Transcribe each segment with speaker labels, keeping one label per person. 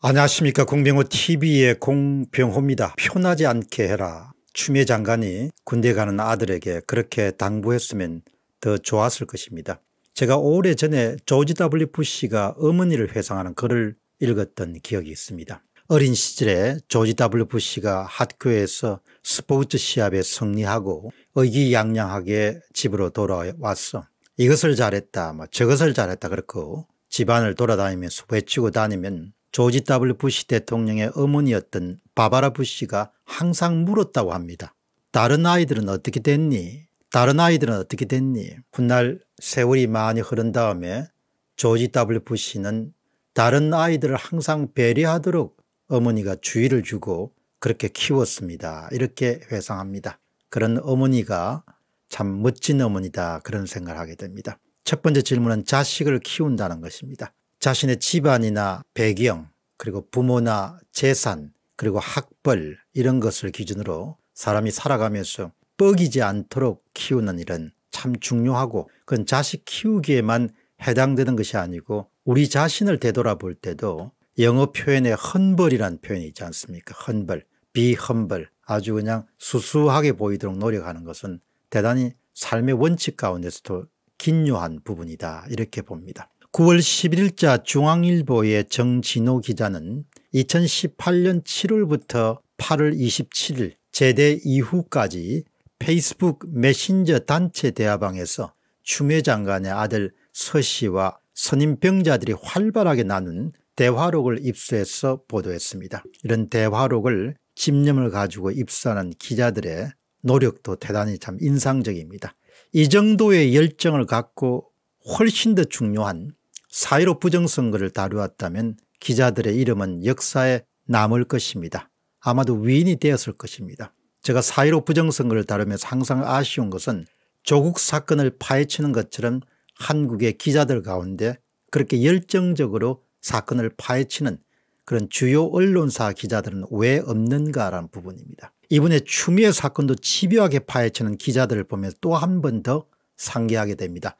Speaker 1: 안녕하십니까 공병호TV의 공병호입니다. 편하지 않게 해라. 추미애 장관이 군대 가는 아들에게 그렇게 당부했으면 더 좋았을 것입니다. 제가 오래전에 조지 W 부시가 어머니를 회상하는 글을 읽었던 기억이 있습니다. 어린 시절에 조지 W 부시가 학교에서 스포츠 시합에 승리하고 의기양양하게 집으로 돌아왔어. 이것을 잘했다 뭐 저것을 잘했다 그렇고 집안을 돌아다니면서 외치고 다니면 조지 W. 부시 대통령의 어머니였던 바바라 부시가 항상 물었다고 합니다. 다른 아이들은 어떻게 됐니? 다른 아이들은 어떻게 됐니? 훗날 세월이 많이 흐른 다음에 조지 W. 부시는 다른 아이들을 항상 배려하도록 어머니가 주의를 주고 그렇게 키웠습니다. 이렇게 회상합니다. 그런 어머니가 참 멋진 어머니다 그런 생각을 하게 됩니다. 첫 번째 질문은 자식을 키운다는 것입니다. 자신의 집안이나 배경 그리고 부모나 재산 그리고 학벌 이런 것을 기준으로 사람이 살아가면서 뻑이지 않도록 키우는 일은 참 중요하고 그건 자식 키우기에만 해당되는 것이 아니고 우리 자신을 되돌아볼 때도 영어 표현에 헌벌이란 표현이 있지 않습니까? 헌벌, 비헌벌 아주 그냥 수수하게 보이도록 노력하는 것은 대단히 삶의 원칙 가운데서도 긴요한 부분이다 이렇게 봅니다. 9월 11일자 중앙일보의 정진호 기자는 2018년 7월부터 8월 27일 제대 이후까지 페이스북 메신저 단체 대화방에서 추미애 장관의 아들 서 씨와 선임병자들이 활발하게 나눈 대화록을 입수해서 보도했습니다. 이런 대화록을 집념을 가지고 입수하는 기자들의 노력도 대단히 참 인상적입니다. 이 정도의 열정을 갖고 훨씬 더 중요한 사회로 부정선거를 다루었다면 기자들의 이름은 역사에 남을 것입니다. 아마도 위인이 되었을 것입니다. 제가 사회로 부정선거를 다루면서 항상 아쉬운 것은 조국 사건을 파헤치는 것처럼 한국의 기자들 가운데 그렇게 열정적으로 사건을 파헤치는 그런 주요 언론사 기자들은 왜 없는가라는 부분입니다. 이번에 추미애 사건도 집요하게 파헤치는 기자들을 보면 또 한 번 더 상기하게 됩니다.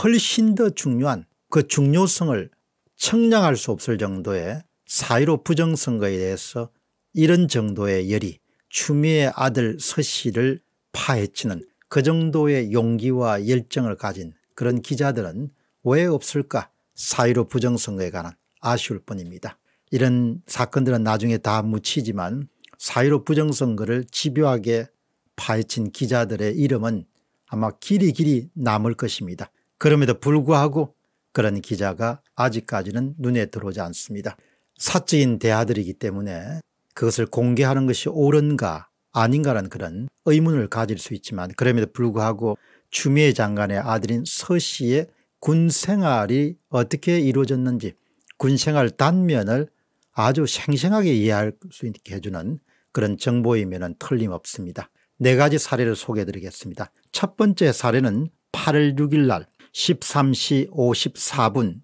Speaker 1: 훨씬 더 중요한 그 중요성을 청량할 수 없을 정도의 사1로 부정선거에 대해서 이런 정도의 열이 추미애 아들 서 씨를 파헤치는 그 정도의 용기와 열정을 가진 그런 기자들은 왜 없을까 사1로 부정선거에 관한 아쉬울 뿐입니다. 이런 사건들은 나중에 다 묻히지만 사1로 부정선거를 집요하게 파헤친 기자들의 이름은 아마 길이 길이 남을 것입니다. 그럼에도 불구하고 그런 기자가 아직까지는 눈에 들어오지 않습니다. 사적인 대화들이기 때문에 그것을 공개하는 것이 옳은가 아닌가라는 그런 의문을 가질 수 있지만 그럼에도 불구하고 추미애 장관의 아들인 서 씨의 군 생활이 어떻게 이루어졌는지 군 생활 단면을 아주 생생하게 이해할 수 있게 해주는 그런 정보의 면 틀림없습니다. 네 가지 사례를 소개해 드리겠습니다. 첫 번째 사례는 8월 6일 날 13시 54분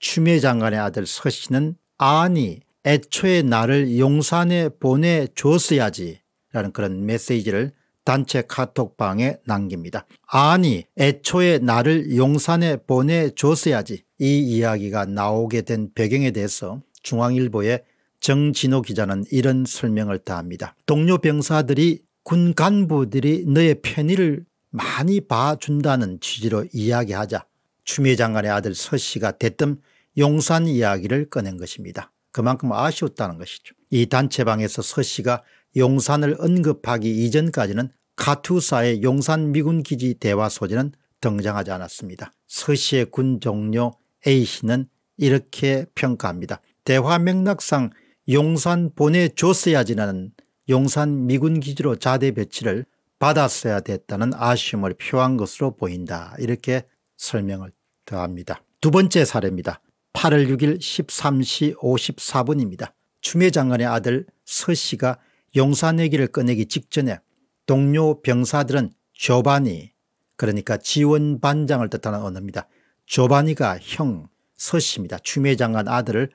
Speaker 1: 추미애 장관의 아들 서씨는 아니 애초에 나를 용산에 보내줬어야지 라는 그런 메시지를 단체 카톡방에 남깁니다. 아니 애초에 나를 용산에 보내줬어야지 이 이야기가 나오게 된 배경에 대해서 중앙일보의 정진호 기자는 이런 설명을 다합니다. 동료 병사들이 군 간부들이 너의 편의를 많이 봐준다는 취지로 이야기하자 추미애 장관의 아들 서 씨가 대뜸 용산 이야기를 꺼낸 것입니다. 그만큼 아쉬웠다는 것이죠. 이 단체방에서 서 씨가 용산을 언급하기 이전까지는 카투사의 용산 미군기지 대화 소재는 등장하지 않았습니다. 서 씨의 군종료 A씨는 이렇게 평가합니다. 대화 맥락상 용산 보내줬어야지라는 용산 미군기지로 자대 배치를 받았어야 됐다는 아쉬움을 표한 것으로 보인다 이렇게 설명을 더합니다. 두 번째 사례입니다. 8월 6일 13시 54분입니다. 추미애 장관의 아들 서씨가 용산얘기를 꺼내기 직전에 동료 병사들은 조반이 그러니까 지원반장을 뜻하는 언어입니다. 조반이가 형 서씨입니다. 추미애 장관 아들을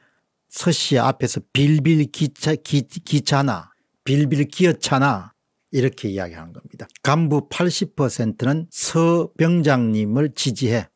Speaker 1: 서씨 앞에서 빌빌 기차, 기, 기차나 빌빌 기어차나 이렇게 이야기하는 겁니다. 간부 80%는 서 병장님을 지지해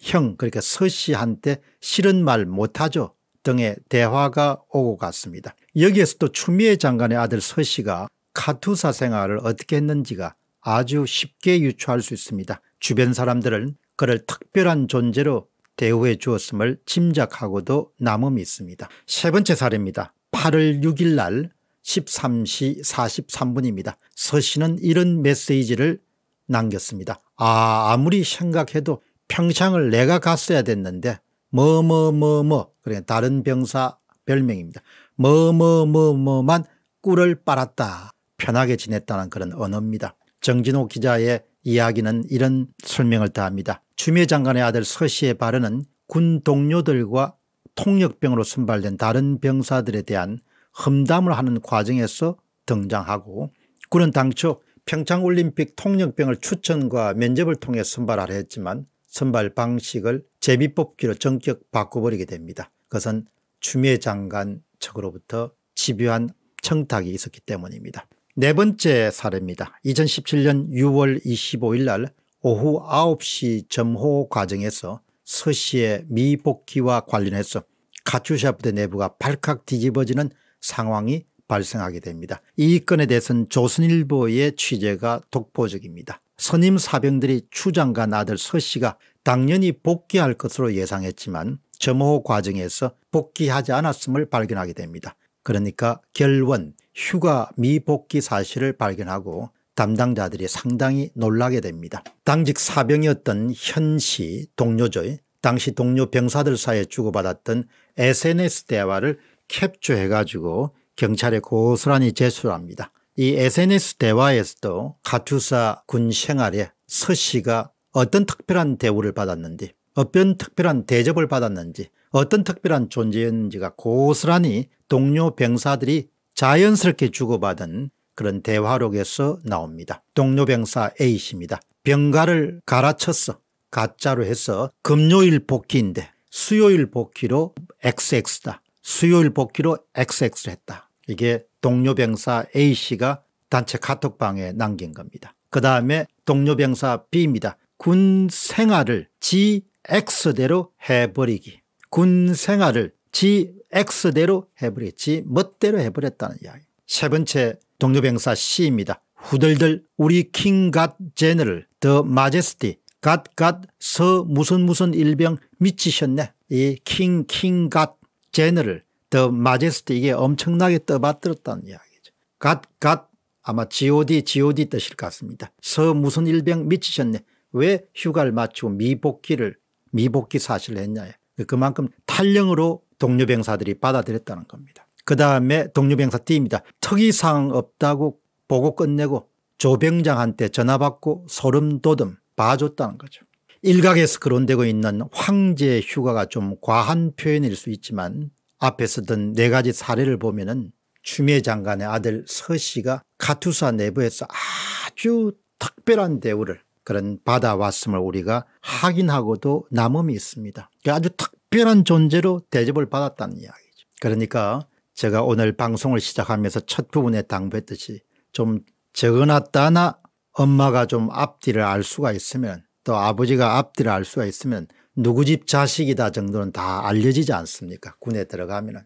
Speaker 1: 형 그러니까 서 씨한테 싫은 말 못하죠 등의 대화가 오고 갔습니다. 여기에서 또 추미애 장관의 아들 서 씨가 카투사 생활을 어떻게 했는지가 아주 쉽게 유추할 수 있습니다. 주변 사람들은 그를 특별한 존재로 대우해 주었음을 짐작하고도 남음이 있습니다. 세 번째 사례입니다. 8월 6일 날 13시 43분입니다. 서신은 이런 메시지를 남겼습니다. 아 아무리 생각해도 평창을 내가 갔어야 됐는데 뭐 뭐뭐뭐 뭐, 뭐, 뭐, 그래 다른 병사 별명입니다. 뭐뭐뭐뭐만 꿀을 빨았다 편하게 지냈다는 그런 언어입니다. 정진호 기자의 이야기는 이런 설명을 다합니다. 추미애 장관의 아들 서씨의 발언은 군 동료들과 통역병으로 선발된 다른 병사들에 대한 험담을 하는 과정에서 등장하고 그는 당초 평창올림픽 통역병을 추천과 면접을 통해 선발하려 했지만 선발 방식을 제비뽑기로 전격 바꿔버리게 됩니다. 그것은 추미애 장관 측으로부터 집요한 청탁이 있었기 때문입니다. 네 번째 사례입니다. 2017년 6월 25일 날 오후 9시 점호 과정에서 서씨의 미복귀와 관련해서 가추샤 프대 내부가 발칵 뒤집어지는 상황이 발생하게 됩니다. 이 건에 대해서는 조선일보의 취재가 독보적입니다. 선임 사병들이 추장과 아들 서 씨가 당연히 복귀할 것으로 예상했지만 점호 과정에서 복귀하지 않았음을 발견하게 됩니다. 그러니까 결원 휴가 미복귀 사실을 발견하고 담당자들이 상당히 놀라게 됩니다. 당직 사병이었던 현 씨 동료의 당시 동료 병사들 사이에 주고받았던 SNS 대화를 캡처해가지고 경찰에 고스란히 제출합니다. 이 SNS 대화에서도 가투사 군 생활에 서 씨가 어떤 특별한 대우를 받았는지 어떤 특별한 대접을 받았는지 어떤 특별한 존재였는지가 고스란히 동료 병사들이 자연스럽게 주고받은 그런 대화록에서 나옵니다. 동료 병사 A씨입니다. 병가를 갈아쳤어. 가짜로 해서 금요일 복귀인데 수요일 복귀로 XX다. 수요일 복귀로 XX를 했다. 이게 동료병사 A씨가 단체 카톡방에 남긴 겁니다. 그 다음에 동료병사 B입니다. 군 생활을 GX대로 해버리기. 군 생활을 GX대로 해버렸지 멋대로 해버렸다는 이야기. 세 번째 동료병사 C입니다. 후들들 우리 킹갓 제너럴 더 마제스티 갓갓 서 무슨 무슨 일병 미치셨네. 이 킹 킹갓 제너를더 마제스트 이게 엄청나게 떠받들었다는 이야기죠. 갓, 갓 아마 god, god 뜻일 것 같습니다. 서 무슨 일병 미치셨네. 왜 휴가를 맞추고 미복귀를 미복귀 사실을 했냐. 그만큼 탈령으로 동료병사들이 받아들였다는 겁니다. 그 다음에 동료병사 띠입니다. 특이사항 없다고 보고 끝내고 조병장한테 전화받고 소름돋음 봐줬다는 거죠. 일각에서 거론되고 있는 황제 휴가가 좀 과한 표현일 수 있지만 앞에서 든 네 가지 사례를 보면 은 추미애 장관의 아들 서 씨가 카투사 내부에서 아주 특별한 대우를 그런 받아왔음을 우리가 확인하고도 남음이 있습니다. 그러니까 아주 특별한 존재로 대접을 받았다는 이야기죠. 그러니까 제가 오늘 방송을 시작하면서 첫 부분에 당부했듯이 좀 적어놨다나 엄마가 좀 앞뒤를 알 수가 있으면 또 아버지가 앞뒤를 알 수가 있으면 누구 집 자식이다 정도는 다 알려지지 않습니까? 군에 들어가면은.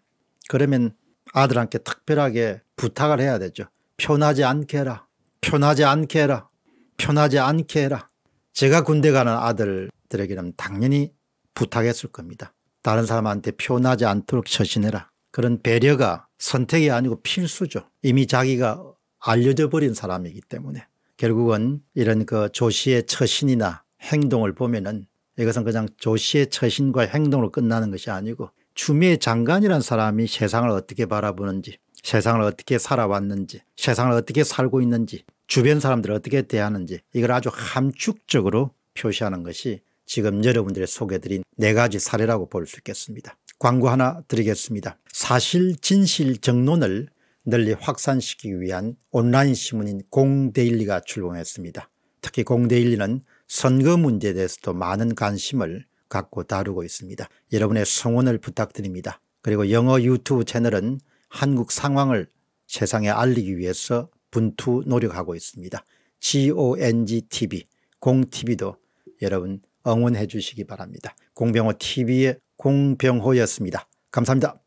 Speaker 1: 그러면 아들한테 특별하게 부탁을 해야 되죠. 편하지 않게 해라. 편하지 않게 해라. 편하지 않게 해라. 제가 군대 가는 아들들에게는 당연히 부탁했을 겁니다. 다른 사람한테 편하지 않도록 처신해라. 그런 배려가 선택이 아니고 필수죠. 이미 자기가 알려져 버린 사람이기 때문에. 결국은 이런 그 조시의 처신이나 행동을 보면은 이것은 그냥 조씨의 처신과 행동으로 끝나는 것이 아니고 추미애 장관이란 사람이 세상을 어떻게 바라보는지 세상을 어떻게 살아왔는지 세상을 어떻게 살고 있는지 주변 사람들을 어떻게 대하는지 이걸 아주 함축적으로 표시하는 것이 지금 여러분들의 소개드린 네 가지 사례라고 볼 수 있겠습니다. 광고 하나 드리겠습니다. 사실 진실 정론을 널리 확산시키기 위한 온라인 신문인 공데일리가 출범했습니다. 특히 공데일리는 선거 문제에 대해서도 많은 관심을 갖고 다루고 있습니다. 여러분의 성원을 부탁드립니다. 그리고 영어 유튜브 채널은 한국 상황을 세상에 알리기 위해서 분투 노력하고 있습니다. GONGTV, 공TV도 여러분 응원해 주시기 바랍니다. 공병호 TV의 공병호였습니다. 감사합니다.